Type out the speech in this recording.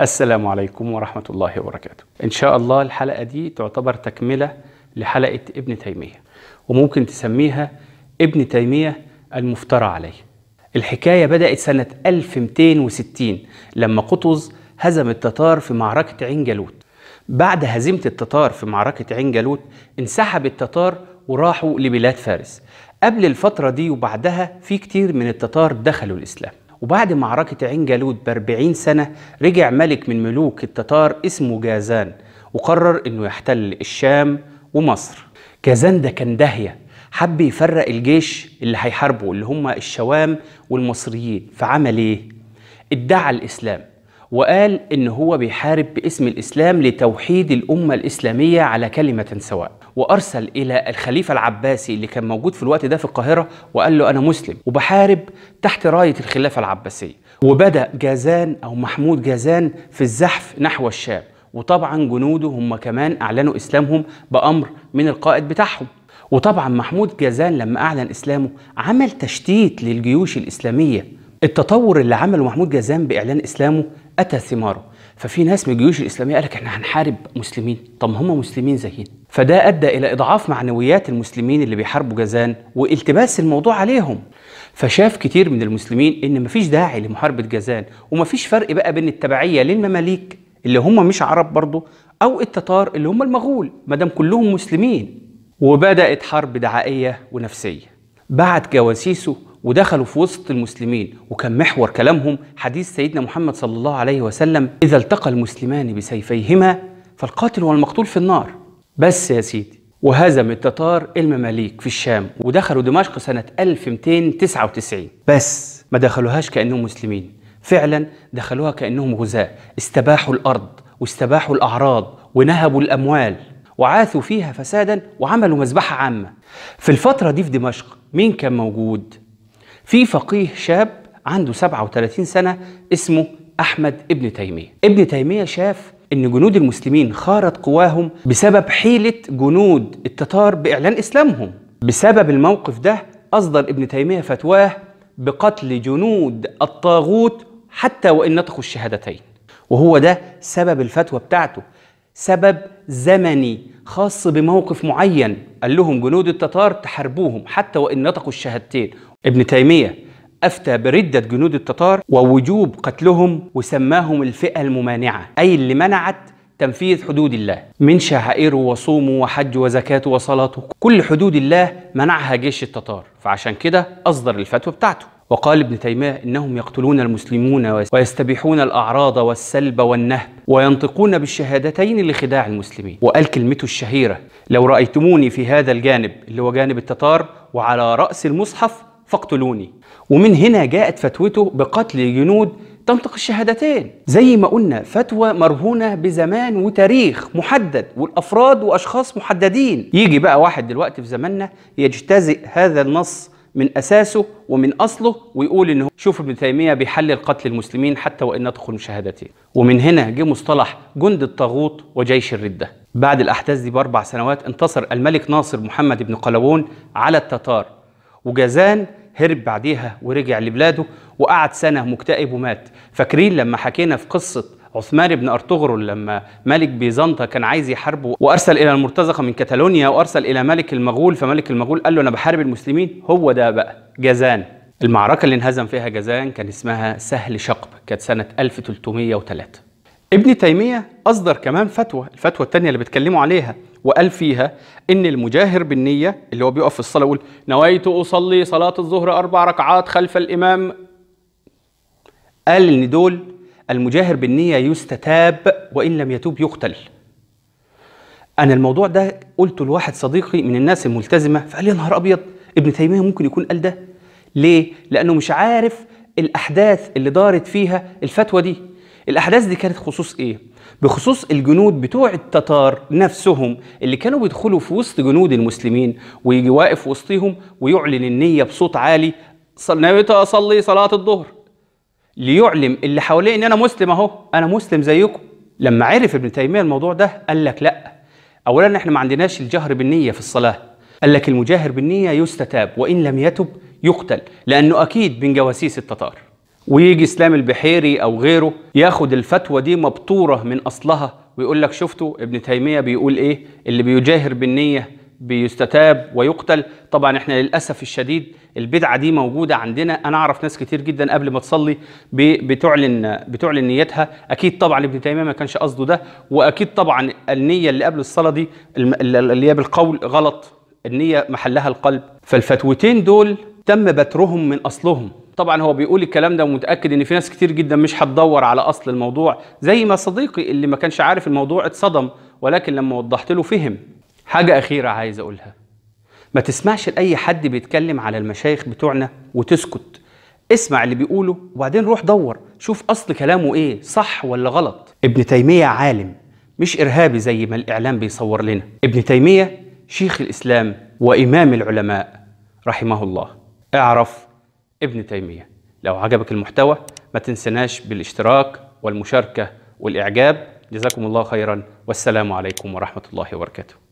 السلام عليكم ورحمة الله وبركاته إن شاء الله الحلقة دي تعتبر تكملة لحلقة ابن تيمية وممكن تسميها ابن تيمية المفترى عليه الحكاية بدأت سنة 1260 لما قطز هزم التتار في معركة عين جالوت بعد هزيمة التتار في معركة عين جالوت انسحب التتار وراحوا لبلاد فارس قبل الفترة دي وبعدها في كتير من التتار دخلوا الإسلام وبعد معركة عين جالوت بأربعين سنة رجع ملك من ملوك التتار اسمه جازان وقرر إنه يحتل الشام ومصر جازان ده كان داهية حب يفرق الجيش اللي هيحاربه اللي هم الشوام والمصريين فعمل إيه؟ ادعى الإسلام وقال إن هو بيحارب باسم الإسلام لتوحيد الأمة الإسلامية على كلمة سواء وأرسل إلى الخليفة العباسي اللي كان موجود في الوقت ده في القاهرة وقال له أنا مسلم وبحارب تحت راية الخلافة العباسية وبدأ جازان أو محمود جازان في الزحف نحو الشام وطبعا جنوده هم كمان أعلنوا إسلامهم بأمر من القائد بتاعهم وطبعا محمود جازان لما أعلن إسلامه عمل تشتيت للجيوش الإسلامية التطور اللي عمله محمود جازان بإعلان إسلامه أتى ثماره ففي ناس من الجيوش الإسلامية قالك احنا هنحارب مسلمين طب هم مسلمين زينا فده أدى إلى إضعاف معنويات المسلمين اللي بيحاربوا جازان والتباس الموضوع عليهم فشاف كتير من المسلمين إن مفيش داعي لمحاربة جازان ومفيش فرق بقى بين التبعية للمماليك اللي هم مش عرب برضه أو التتار اللي هم المغول ما دام كلهم مسلمين وبدأت حرب دعائية ونفسية بعت جواسيسه ودخلوا في وسط المسلمين وكان محور كلامهم حديث سيدنا محمد صلى الله عليه وسلم إذا التقى المسلمان بسيفيهما فالقاتل والمقتول في النار بس يا سيدي وهزم التتار المماليك في الشام ودخلوا دمشق سنة 1299 بس ما دخلوهاش كأنهم مسلمين فعلا دخلوها كأنهم غزاة استباحوا الأرض واستباحوا الأعراض ونهبوا الأموال وعاثوا فيها فسادا وعملوا مذبحة عامة في الفترة دي في دمشق مين كان موجود؟ في فقيه شاب عنده 37 سنة اسمه أحمد ابن تيمية ابن تيمية شاف ان جنود المسلمين خارت قواهم بسبب حيلة جنود التتار بإعلان إسلامهم بسبب الموقف ده أصدر ابن تيمية فتواه بقتل جنود الطاغوت حتى وإن نطقوا الشهادتين وهو ده سبب الفتوى بتاعته سبب زمني خاص بموقف معين قال لهم جنود التتار تحاربوهم حتى وإن نطقوا الشهادتين ابن تيمية أفتى بردة جنود التتار ووجوب قتلهم وسماهم الفئة الممانعة أي اللي منعت تنفيذ حدود الله من شعائره وصومه وحج وزكاته وصلاته كل حدود الله منعها جيش التتار فعشان كده أصدر الفتوى بتاعته وقال ابن تيمية إنهم يقتلون المسلمون ويستبيحون الأعراض والسلب والنهب وينطقون بالشهادتين لخداع المسلمين وقال كلمته الشهيرة لو رأيتموني في هذا الجانب اللي هو جانب التتار وعلى رأس المصحف فاقتلوني ومن هنا جاءت فتوته بقتل جنود تنطق الشهادتين زي ما قلنا فتوى مرهونة بزمان وتاريخ محدد والأفراد وأشخاص محددين يجي بقى واحد دلوقتي في زماننا يجتزئ هذا النص من اساسه ومن اصله ويقول ان هو شوف ابن تيميه بيحلل قتل المسلمين حتى وان ندخل مشاهدتين ومن هنا جه مصطلح جند الطاغوت وجيش الرده بعد الاحداث دي باربع سنوات انتصر الملك ناصر محمد بن قلاوون على التتار وجازان هرب بعديها ورجع لبلاده وقعد سنه مكتئب ومات فاكرين لما حكينا في قصه عثمان بن أرطغرل لما ملك بيزنطة كان عايز يحاربه وأرسل إلى المرتزقة من كتالونيا وأرسل إلى ملك المغول فملك المغول قال له أنا بحارب المسلمين هو ده بقى جازان المعركة اللي انهزم فيها جازان كان اسمها سهل شقب كانت سنة 1303 ابن تيمية أصدر كمان فتوى الفتوى الثانية اللي بيتكلموا عليها وقال فيها إن المجاهر بالنية اللي هو بيقف في الصلاة يقول نويت أصلي صلاة الظهر أربع ركعات خلف الإمام قال إن دول المجاهر بالنية يستتاب وإن لم يتوب يقتل أنا الموضوع ده قلته لواحد صديقي من الناس الملتزمة فقال لي يا نهار أبيض ابن تيمية ممكن يكون قال ده ليه؟ لأنه مش عارف الأحداث اللي دارت فيها الفتوى دي الأحداث دي كانت خصوص إيه؟ بخصوص الجنود بتوع التتار نفسهم اللي كانوا بيدخلوا في وسط جنود المسلمين ويجي واقف وسطهم ويعلن النية بصوت عالي نويت أصلي صلاة الظهر ليعلم اللي حواليه ان انا مسلم اهو انا مسلم زيكم لما عرف ابن تيميه الموضوع ده قال لك لا اولا احنا ما عندناش الجهر بالنيه في الصلاه قال لك المجاهر بالنيه يستتاب وان لم يتب يقتل لانه اكيد من جواسيس التتار ويجي اسلام البحيري او غيره ياخد الفتوى دي مبطوره من اصلها ويقول لك شفتوا ابن تيميه بيقول ايه اللي بيجاهر بالنيه بيستتاب ويقتل طبعا احنا للاسف الشديد البدعه دي موجوده عندنا انا اعرف ناس كتير جدا قبل ما تصلي بتعلن بتعلن نيتها اكيد طبعا ابن تيميه ما كانش قصده ده واكيد طبعا النيه اللي قبل الصلاه دي اللي هي بالقول غلط النيه محلها القلب فالفتوتين دول تم بترهم من اصلهم طبعا هو بيقول الكلام ده ومتاكد ان في ناس كتير جدا مش هتدور على اصل الموضوع زي ما صديقي اللي ما كانش عارف الموضوع اتصدم ولكن لما وضحت له فهم حاجة أخيرة عايز أقولها ما تسمعش لأي حد بيتكلم على المشايخ بتوعنا وتسكت اسمع اللي بيقوله وبعدين روح دور شوف أصل كلامه إيه صح ولا غلط ابن تيمية عالم مش إرهابي زي ما الإعلام بيصور لنا ابن تيمية شيخ الإسلام وإمام العلماء رحمه الله اعرف ابن تيمية لو عجبك المحتوى ما تنسناش بالاشتراك والمشاركة والإعجاب جزاكم الله خيرا والسلام عليكم ورحمة الله وبركاته